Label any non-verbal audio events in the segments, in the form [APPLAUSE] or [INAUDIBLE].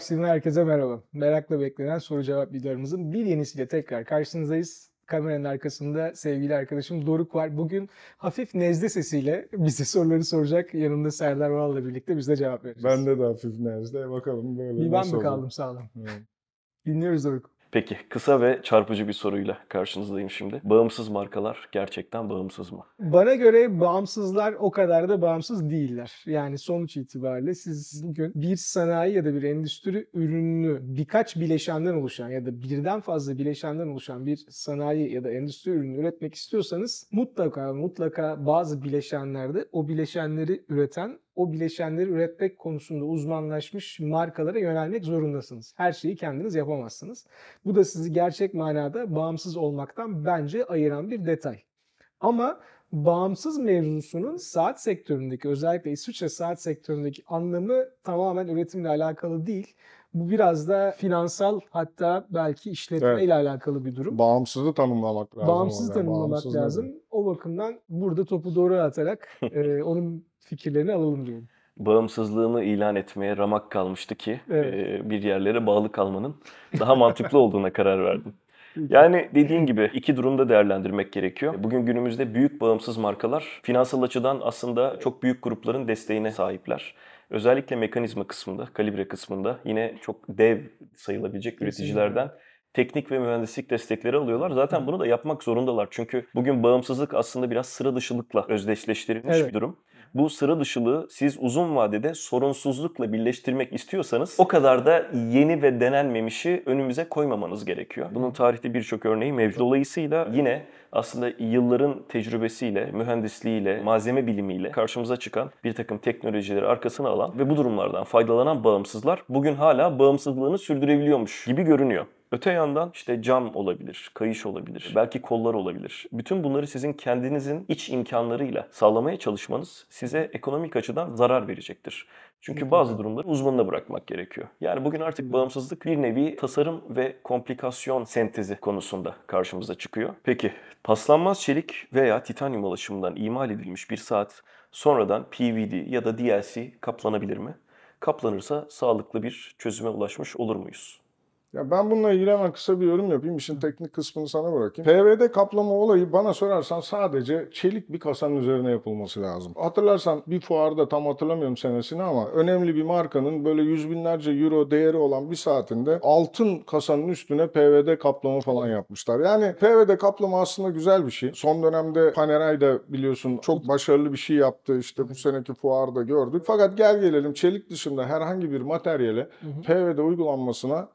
Starbucks herkese merhaba. Merakla beklenen soru cevap videolarımızın bir yenisiyle tekrar karşınızdayız. Kameranın arkasında sevgili arkadaşım Doruk var. Bugün hafif nezle sesiyle bize soruları soracak. Yanında Serdar Oral'la birlikte biz de cevap vereceğiz. Ben de de hafif nezle. Bakalım böyle Bir ben mi kaldım sağlam? Evet. Dinliyoruz Doruk. Peki kısa ve çarpıcı bir soruyla karşınızdayım şimdi. Bağımsız markalar gerçekten bağımsız mı? Bana göre bağımsızlar o kadar da bağımsız değiller. Yani sonuç itibariyle siz bugün bir sanayi ya da bir endüstri ürünü birkaç bileşenden oluşan ya da birden fazla bileşenden oluşan bir sanayi ya da endüstri ürünü üretmek istiyorsanız mutlaka mutlaka bazı bileşenlerde o bileşenleri üreten o bileşenleri üretmek konusunda uzmanlaşmış markalara yönelmek zorundasınız. Her şeyi kendiniz yapamazsınız. Bu da sizi gerçek manada bağımsız olmaktan bence ayıran bir detay. Ama bağımsız mevzusunun saat sektöründeki özellikle İsviçre saat sektöründeki anlamı tamamen üretimle alakalı değil. Bu biraz da finansal hatta belki işletme evet. ile alakalı bir durum. Bağımsızı tanımlamak lazım. Bağımsızı tanımlamak Bağımsız lazım. Dedi. O bakımdan burada topu doğru atarak [LAUGHS] e, onun fikirlerini alalım diyorum. Bağımsızlığını ilan etmeye ramak kalmıştı ki evet. E, bir yerlere bağlı kalmanın daha mantıklı olduğuna karar verdim. [LAUGHS] Yani dediğin gibi iki durumda değerlendirmek gerekiyor. Bugün günümüzde büyük bağımsız markalar finansal açıdan aslında çok büyük grupların desteğine sahipler. Özellikle mekanizma kısmında, kalibre kısmında yine çok dev sayılabilecek üreticilerden teknik ve mühendislik destekleri alıyorlar. Zaten bunu da yapmak zorundalar. Çünkü bugün bağımsızlık aslında biraz sıra dışılıkla özdeşleştirilmiş evet. bir durum bu sıra dışılığı siz uzun vadede sorunsuzlukla birleştirmek istiyorsanız o kadar da yeni ve denenmemişi önümüze koymamanız gerekiyor. Bunun tarihte birçok örneği mevcut. Dolayısıyla yine aslında yılların tecrübesiyle, mühendisliğiyle, malzeme bilimiyle karşımıza çıkan bir takım teknolojileri arkasına alan ve bu durumlardan faydalanan bağımsızlar bugün hala bağımsızlığını sürdürebiliyormuş gibi görünüyor. Öte yandan işte cam olabilir, kayış olabilir, belki kollar olabilir. Bütün bunları sizin kendinizin iç imkanlarıyla sağlamaya çalışmanız size ekonomik açıdan zarar verecektir. Çünkü bazı durumları uzmanına bırakmak gerekiyor. Yani bugün artık bağımsızlık bir nevi tasarım ve komplikasyon sentezi konusunda karşımıza çıkıyor. Peki paslanmaz çelik veya titanyum alaşımından imal edilmiş bir saat sonradan PVD ya da DLC kaplanabilir mi? Kaplanırsa sağlıklı bir çözüme ulaşmış olur muyuz? Ya ben bununla ilgili hemen kısa bir yorum yapayım. İşin teknik kısmını sana bırakayım. PVD kaplama olayı bana sorarsan sadece çelik bir kasanın üzerine yapılması lazım. Hatırlarsan bir fuarda tam hatırlamıyorum senesini ama önemli bir markanın böyle yüz binlerce euro değeri olan bir saatinde altın kasanın üstüne PVD kaplama falan yapmışlar. Yani PVD kaplama aslında güzel bir şey. Son dönemde Panerai da biliyorsun çok başarılı bir şey yaptı. İşte bu seneki fuarda gördük. Fakat gel gelelim çelik dışında herhangi bir materyale PVD uygulanmasına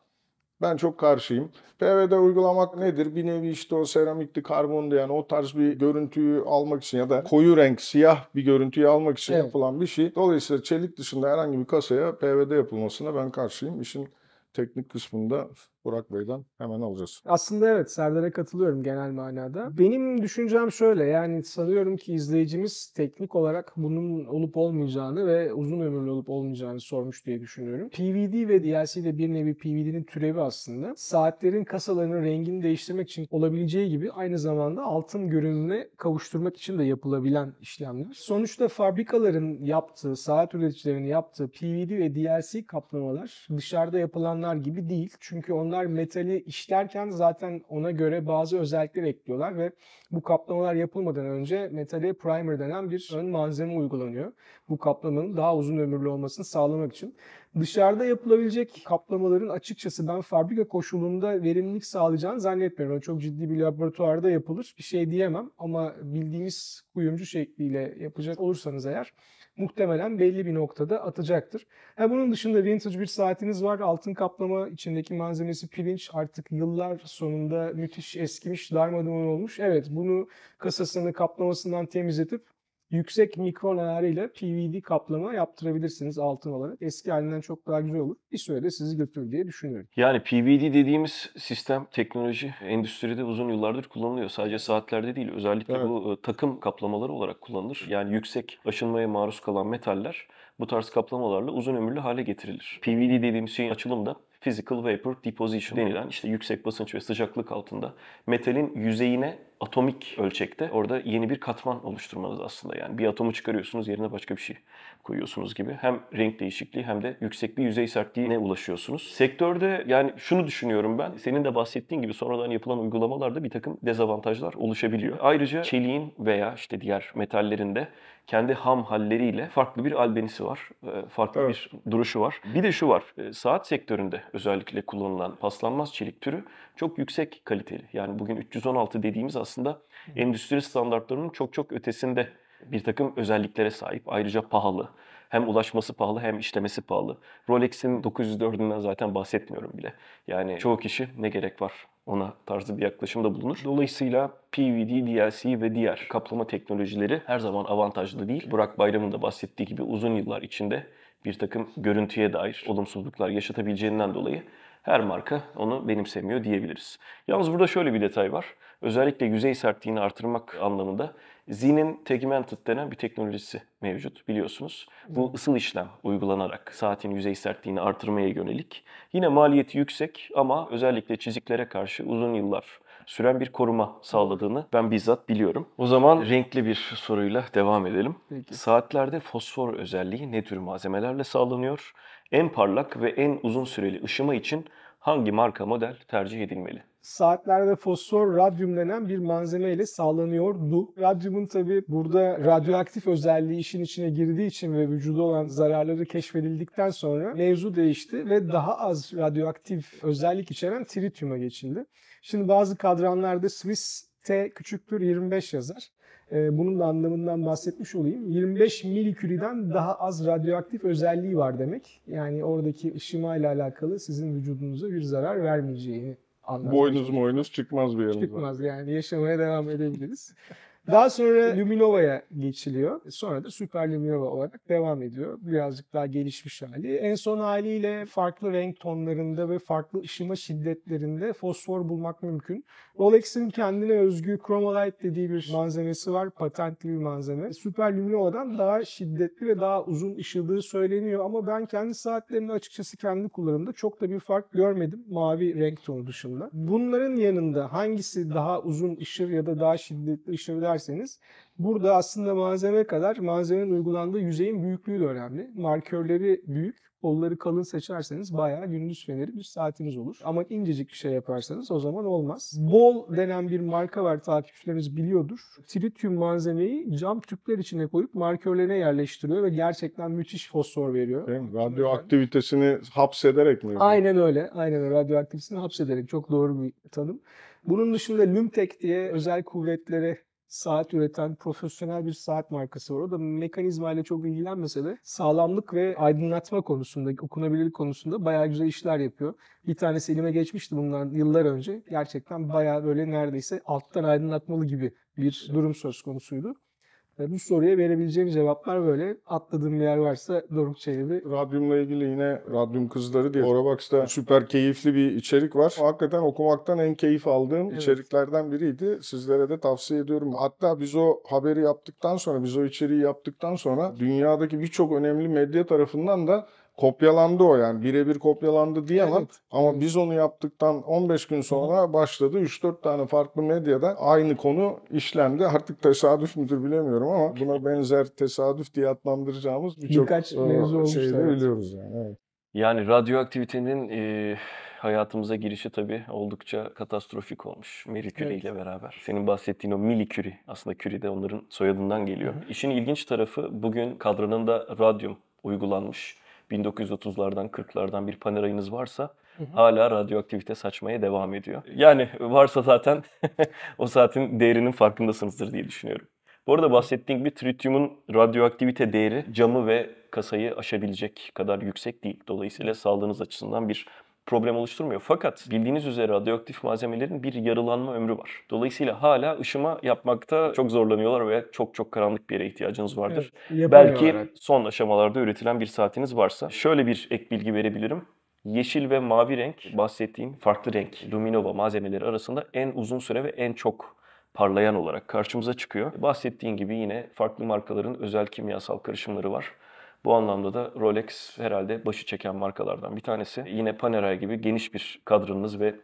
ben çok karşıyım. PVD uygulamak nedir? Bir nevi işte o seramikli karbondu yani o tarz bir görüntüyü almak için ya da koyu renk siyah bir görüntüyü almak için evet. yapılan bir şey. Dolayısıyla çelik dışında herhangi bir kasaya PVD yapılmasına ben karşıyım. İşin teknik kısmında Burak Bey'den hemen alacağız. Aslında evet Serdar'a katılıyorum genel manada. Benim düşüncem şöyle yani sanıyorum ki izleyicimiz teknik olarak bunun olup olmayacağını ve uzun ömürlü olup olmayacağını sormuş diye düşünüyorum. PVD ve DLC de bir nevi PVD'nin türevi aslında. Saatlerin kasalarının rengini değiştirmek için olabileceği gibi aynı zamanda altın görünümüne kavuşturmak için de yapılabilen işlemler. Sonuçta fabrikaların yaptığı, saat üreticilerinin yaptığı PVD ve DLC kaplamalar dışarıda yapılanlar gibi değil. Çünkü onlar kaplamalar metali işlerken zaten ona göre bazı özellikler ekliyorlar ve bu kaplamalar yapılmadan önce metale primer denen bir ön malzeme uygulanıyor. Bu kaplamanın daha uzun ömürlü olmasını sağlamak için. Dışarıda yapılabilecek kaplamaların açıkçası ben fabrika koşulunda verimlilik sağlayacağını zannetmiyorum. Yani çok ciddi bir laboratuvarda yapılır. Bir şey diyemem ama bildiğimiz kuyumcu şekliyle yapacak olursanız eğer muhtemelen belli bir noktada atacaktır. Ha, bunun dışında vintage bir saatiniz var. Altın kaplama içindeki malzemesi pirinç artık yıllar sonunda müthiş eskimiş darmadağın olmuş. Evet bunu kasasını kaplamasından temizletip yüksek mikron ayarıyla PVD kaplama yaptırabilirsiniz altın olarak. Eski halinden çok daha güzel olur. Bir sürede sizi götürür diye düşünüyorum. Yani PVD dediğimiz sistem teknoloji endüstride uzun yıllardır kullanılıyor. Sadece saatlerde değil özellikle evet. bu e, takım kaplamaları olarak kullanılır. Yani yüksek aşınmaya maruz kalan metaller bu tarz kaplamalarla uzun ömürlü hale getirilir. PVD dediğimiz şeyin açılımı da physical vapor deposition denilen işte yüksek basınç ve sıcaklık altında metalin yüzeyine atomik ölçekte orada yeni bir katman oluşturmanız aslında. Yani bir atomu çıkarıyorsunuz yerine başka bir şey koyuyorsunuz gibi. Hem renk değişikliği hem de yüksek bir yüzey sertliğine ulaşıyorsunuz. Sektörde yani şunu düşünüyorum ben. Senin de bahsettiğin gibi sonradan yapılan uygulamalarda bir takım dezavantajlar oluşabiliyor. Ayrıca çeliğin veya işte diğer metallerin de kendi ham halleriyle farklı bir albenisi var. E, farklı evet. bir duruşu var. Bir de şu var. E, saat sektöründe özellikle kullanılan paslanmaz çelik türü çok yüksek kaliteli. Yani bugün 316 dediğimiz aslında endüstri standartlarının çok çok ötesinde bir takım özelliklere sahip. Ayrıca pahalı. Hem ulaşması pahalı hem işlemesi pahalı. Rolex'in 904'ünden zaten bahsetmiyorum bile. Yani çoğu kişi ne gerek var ona tarzı bir yaklaşımda bulunur. Dolayısıyla PVD, DLC ve diğer kaplama teknolojileri her zaman avantajlı değil. Burak Bayram'ın da bahsettiği gibi uzun yıllar içinde bir takım görüntüye dair olumsuzluklar yaşatabileceğinden dolayı her marka onu benimsemiyor diyebiliriz. Yalnız burada şöyle bir detay var. Özellikle yüzey sertliğini artırmak anlamında Zin'in Tegmented denen bir teknolojisi mevcut biliyorsunuz. Bu hmm. ısıl işlem uygulanarak saatin yüzey sertliğini artırmaya yönelik. Yine maliyeti yüksek ama özellikle çiziklere karşı uzun yıllar süren bir koruma sağladığını ben bizzat biliyorum. O zaman renkli bir soruyla devam edelim. Peki. Saatlerde fosfor özelliği ne tür malzemelerle sağlanıyor? En parlak ve en uzun süreli ışıma için hangi marka model tercih edilmeli? saatlerde fosfor radyum denen bir malzeme ile sağlanıyordu. Radyumun tabi burada radyoaktif özelliği işin içine girdiği için ve vücuda olan zararları keşfedildikten sonra mevzu değişti ve daha az radyoaktif özellik içeren tritiuma geçildi. Şimdi bazı kadranlarda Swiss T küçüktür 25 yazar. Ee, bunun da anlamından bahsetmiş olayım. 25 miliküriden daha az radyoaktif özelliği var demek. Yani oradaki ışıma ile alakalı sizin vücudunuza bir zarar vermeyeceğini Anlamda. Boynuz moynuz çıkmaz bir yerimize. Çıkmaz yani yaşamaya devam edebiliriz. [LAUGHS] Daha ee, sonra Luminova'ya geçiliyor. Sonra da Süper Luminova olarak devam ediyor. Birazcık daha gelişmiş hali. En son haliyle farklı renk tonlarında ve farklı ışıma şiddetlerinde fosfor bulmak mümkün. Rolex'in kendine özgü chromalight dediği bir malzemesi var. Patentli bir malzeme. Süper Luminova'dan daha şiddetli ve daha uzun ışıldığı söyleniyor ama ben kendi saatlerimi açıkçası kendi kullanımda çok da bir fark görmedim mavi renk tonu dışında. Bunların yanında hangisi daha uzun ışır ya da daha şiddetli ışır isterseniz burada aslında malzeme kadar malzemenin uygulandığı yüzeyin büyüklüğü de önemli. Markörleri büyük, bolları kalın seçerseniz bayağı gündüz feneri bir saatiniz olur. Ama incecik bir şey yaparsanız o zaman olmaz. Bol denen bir marka var takipçileriniz biliyordur. Tritium malzemeyi cam tüpler içine koyup markörlerine yerleştiriyor ve gerçekten müthiş fosfor veriyor. Değil mi? Radyoaktivitesini hapsederek mi? Aynen öyle. Aynen öyle. Radyoaktivitesini hapsederek. Çok doğru bir tanım. Bunun dışında Lumtek diye özel kuvvetlere saat üreten profesyonel bir saat markası var. O da mekanizma ile çok ilgilenmese de sağlamlık ve aydınlatma konusunda, okunabilirlik konusunda bayağı güzel işler yapıyor. Bir tanesi elime geçmişti bundan yıllar önce. Gerçekten bayağı böyle neredeyse alttan aydınlatmalı gibi bir durum söz konusuydu bu soruya verebileceğim cevaplar böyle. Atladığım yer varsa Doruk Çelebi. Radyumla ilgili yine Radyum Kızları diye Oravax'ta süper keyifli bir içerik var. Hakikaten okumaktan en keyif aldığım evet. içeriklerden biriydi. Sizlere de tavsiye ediyorum. Hatta biz o haberi yaptıktan sonra, biz o içeriği yaptıktan sonra dünyadaki birçok önemli medya tarafından da kopyalandı o yani birebir kopyalandı diyemem evet. ama biz onu yaptıktan 15 gün sonra başladı 3-4 tane farklı medyada aynı konu işlendi. Artık tesadüf müdür bilemiyorum ama buna [LAUGHS] benzer tesadüf diye adlandıracağımız birçok birkaç e, mevzu biliyoruz yani. Evet. Yani radyoaktivitenin e, hayatımıza girişi tabii oldukça katastrofik olmuş. Marie evet. ile beraber. Senin bahsettiğin o Mili aslında Curie de onların soyadından geliyor. Hı hı. İşin ilginç tarafı bugün kadranında radyum uygulanmış 1930'lardan 40'lardan bir panerayınız varsa hı hı. hala radyoaktivite saçmaya devam ediyor. Yani varsa zaten [LAUGHS] o saatin değerinin farkındasınızdır diye düşünüyorum. Bu arada bahsettiğim gibi tritiumun radyoaktivite değeri camı ve kasayı aşabilecek kadar yüksek değil. Dolayısıyla sağlığınız açısından bir problem oluşturmuyor. Fakat bildiğiniz üzere radyoaktif malzemelerin bir yarılanma ömrü var. Dolayısıyla hala ışıma yapmakta çok zorlanıyorlar ve çok çok karanlık bir yere ihtiyacınız vardır. Evet, Belki son aşamalarda üretilen bir saatiniz varsa. Şöyle bir ek bilgi verebilirim. Yeşil ve mavi renk bahsettiğim farklı renk luminova malzemeleri arasında en uzun süre ve en çok parlayan olarak karşımıza çıkıyor. Bahsettiğim gibi yine farklı markaların özel kimyasal karışımları var. Bu anlamda da Rolex herhalde başı çeken markalardan bir tanesi. Yine Panerai gibi geniş bir kadronunuz ve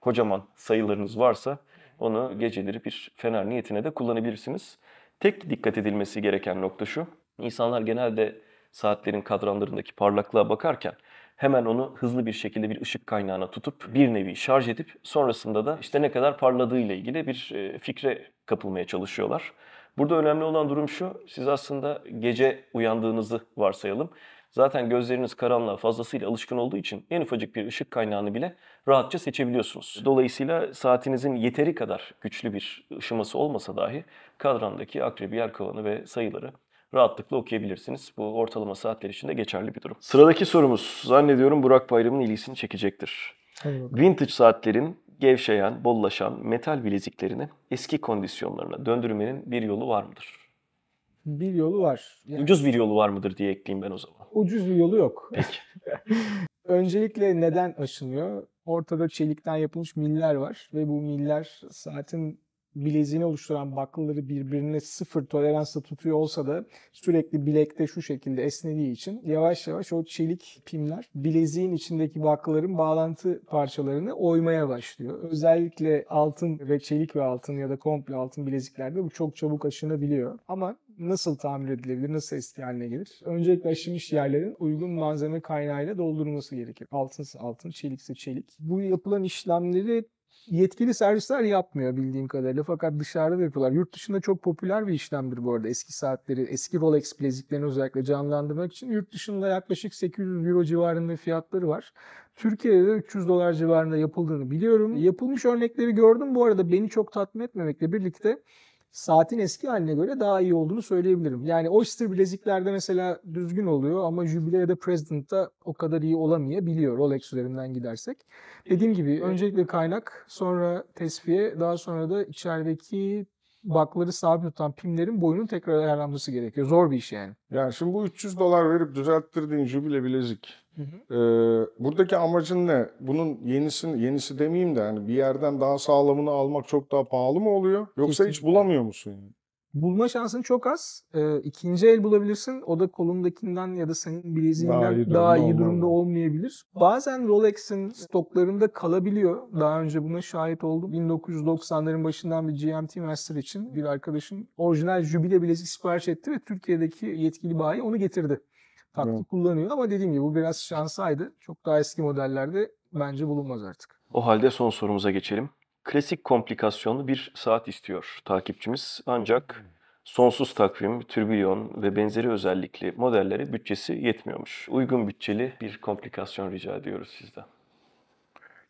kocaman sayılarınız varsa onu geceleri bir fener niyetine de kullanabilirsiniz. Tek dikkat edilmesi gereken nokta şu. İnsanlar genelde saatlerin kadranlarındaki parlaklığa bakarken hemen onu hızlı bir şekilde bir ışık kaynağına tutup bir nevi şarj edip sonrasında da işte ne kadar parladığı ile ilgili bir e, fikre kapılmaya çalışıyorlar. Burada önemli olan durum şu, siz aslında gece uyandığınızı varsayalım. Zaten gözleriniz karanlığa fazlasıyla alışkın olduğu için en ufacık bir ışık kaynağını bile rahatça seçebiliyorsunuz. Dolayısıyla saatinizin yeteri kadar güçlü bir ışıması olmasa dahi kadrandaki akrebi yer kovanı ve sayıları rahatlıkla okuyabilirsiniz. Bu ortalama saatler için de geçerli bir durum. Sıradaki sorumuz zannediyorum Burak Bayram'ın ilgisini çekecektir. Vintage saatlerin gevşeyen, bollaşan metal bileziklerini eski kondisyonlarına döndürmenin bir yolu var mıdır? Bir yolu var. Yani... Ucuz bir yolu var mıdır diye ekleyeyim ben o zaman. Ucuz bir yolu yok. Peki. [LAUGHS] Öncelikle neden aşınıyor? Ortada çelikten yapılmış miller var ve bu miller saatin bileziğini oluşturan baklaları birbirine sıfır toleransla tutuyor olsa da sürekli bilekte şu şekilde esnediği için yavaş yavaş o çelik pimler bileziğin içindeki baklaların bağlantı parçalarını oymaya başlıyor. Özellikle altın ve çelik ve altın ya da komple altın bileziklerde bu çok çabuk aşınabiliyor. Ama nasıl tamir edilebilir, nasıl eski haline gelir? Öncelikle aşınmış yerlerin uygun malzeme kaynağıyla doldurulması gerekir. Altınsa altın, çelikse çelik. Bu yapılan işlemleri yetkili servisler yapmıyor bildiğim kadarıyla fakat dışarıda da yapıyorlar. Yurt dışında çok popüler bir işlemdir bu arada eski saatleri, eski Rolex bileziklerini özellikle canlandırmak için. Yurt dışında yaklaşık 800 euro civarında fiyatları var. Türkiye'de de 300 dolar civarında yapıldığını biliyorum. Yapılmış örnekleri gördüm bu arada beni çok tatmin etmemekle birlikte saatin eski haline göre daha iyi olduğunu söyleyebilirim. Yani Oyster bileziklerde mesela düzgün oluyor ama Jubilee ya da President'ta o kadar iyi olamayabiliyor Rolex üzerinden gidersek. Dediğim gibi öncelikle kaynak, sonra tesviye, daha sonra da içerideki bakları sabit tutan pimlerin boyunun tekrar ayarlanması gerekiyor. Zor bir iş yani. Yani şimdi bu 300 dolar verip düzelttirdiğin jubile bilezik. Hı hı. Ee, buradaki amacın ne? Bunun yenisini, yenisi demeyeyim de yani bir yerden daha sağlamını almak çok daha pahalı mı oluyor? Yoksa Kesinlikle. hiç bulamıyor musun? Yani? bulma şansın çok az. E, ikinci el bulabilirsin. O da kolundakinden ya da senin bileziğinden daha iyi, durumda, daha iyi durumda olmayabilir. Bazen Rolex'in stoklarında kalabiliyor. Daha önce buna şahit oldum. 1990'ların başından bir GMT Master için bir arkadaşım orijinal Jubilee bilezik sipariş etti ve Türkiye'deki yetkili bayi onu getirdi. Tatlı evet. kullanıyor ama dediğim gibi bu biraz şansaydı. Çok daha eski modellerde bence bulunmaz artık. O halde son sorumuza geçelim klasik komplikasyonlu bir saat istiyor takipçimiz. Ancak hmm. sonsuz takvim, türbülyon ve benzeri özellikli modellere bütçesi yetmiyormuş. Uygun bütçeli bir komplikasyon rica ediyoruz sizden.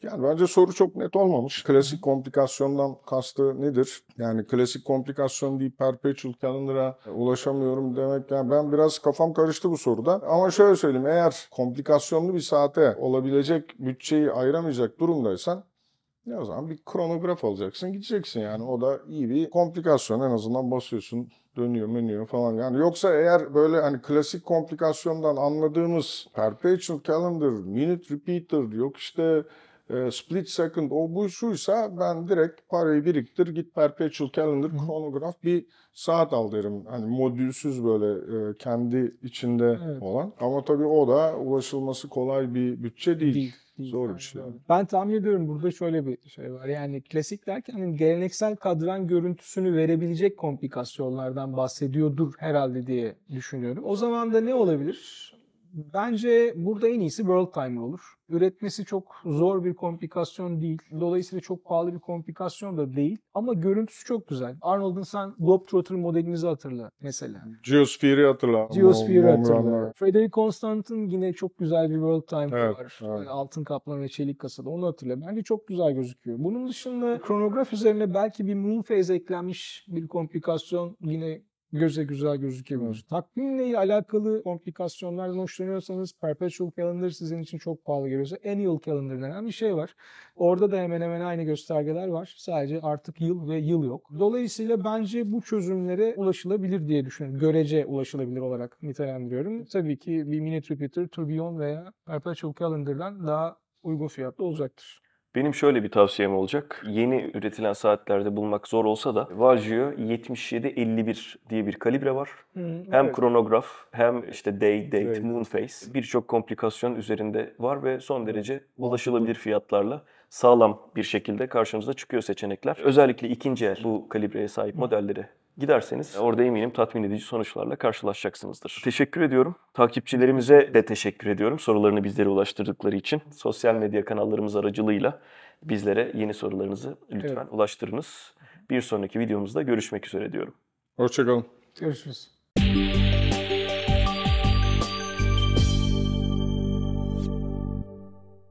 Yani bence soru çok net olmamış. Klasik komplikasyondan kastı nedir? Yani klasik komplikasyon deyip perpetual calendar'a ulaşamıyorum demek. Yani ben biraz kafam karıştı bu soruda. Ama şöyle söyleyeyim eğer komplikasyonlu bir saate olabilecek bütçeyi ayıramayacak durumdaysan ne o zaman bir kronograf alacaksın gideceksin yani. O da iyi bir komplikasyon en azından basıyorsun dönüyor menüyor falan. Yani yoksa eğer böyle hani klasik komplikasyondan anladığımız perpetual calendar, minute repeater yok işte ee, split second o buysa ben direkt parayı biriktir git perpetual calendar Hı. kronograf bir saat al derim. Hani modülsüz böyle e, kendi içinde evet. olan. Ama tabii o da ulaşılması kolay bir bütçe değil. değil. değil. Zor bir şey. Yani. Ben tahmin ediyorum burada şöyle bir şey var. Yani klasik derken hani geleneksel kadran görüntüsünü verebilecek komplikasyonlardan bahsediyordur herhalde diye düşünüyorum. O zaman da ne olabilir? Bence burada en iyisi World Timer olur. Üretmesi çok zor bir komplikasyon değil. Dolayısıyla çok pahalı bir komplikasyon da değil. Ama görüntüsü çok güzel. Arnold'un sen Globetrotter modelinizi hatırla mesela. Geosphere'i hatırla. Geosphere'i hatırla. Frederick Constant'ın yine çok güzel bir World Time evet, var. Evet. Altın kaplan ve çelik kasada onu hatırla. Bence çok güzel gözüküyor. Bunun dışında kronograf üzerine belki bir moon phase eklenmiş bir komplikasyon yine göze güzel gözükebilir. Takvimle alakalı komplikasyonlardan hoşlanıyorsanız perpetual calendar sizin için çok pahalı geliyorsa annual calendar denen bir şey var. Orada da hemen hemen aynı göstergeler var. Sadece artık yıl ve yıl yok. Dolayısıyla bence bu çözümlere ulaşılabilir diye düşünüyorum. Görece ulaşılabilir olarak nitelendiriyorum. Tabii ki bir mini Jupiter, Tourbillon veya perpetual calendar'dan daha uygun fiyatlı olacaktır. Benim şöyle bir tavsiyem olacak. Yeni üretilen saatlerde bulmak zor olsa da Vagio 7751 diye bir kalibre var. Hı, hem evet. kronograf hem işte day, date, evet. moon face, birçok komplikasyon üzerinde var ve son derece ulaşılabilir fiyatlarla sağlam bir şekilde karşımıza çıkıyor seçenekler. Özellikle ikinci el bu kalibreye sahip modelleri giderseniz e, orada eminim tatmin edici sonuçlarla karşılaşacaksınızdır. Teşekkür ediyorum. Takipçilerimize de teşekkür ediyorum sorularını bizlere ulaştırdıkları için. Sosyal medya kanallarımız aracılığıyla bizlere yeni sorularınızı lütfen evet. ulaştırınız. Bir sonraki videomuzda görüşmek üzere diyorum. Hoşçakalın. Görüşürüz.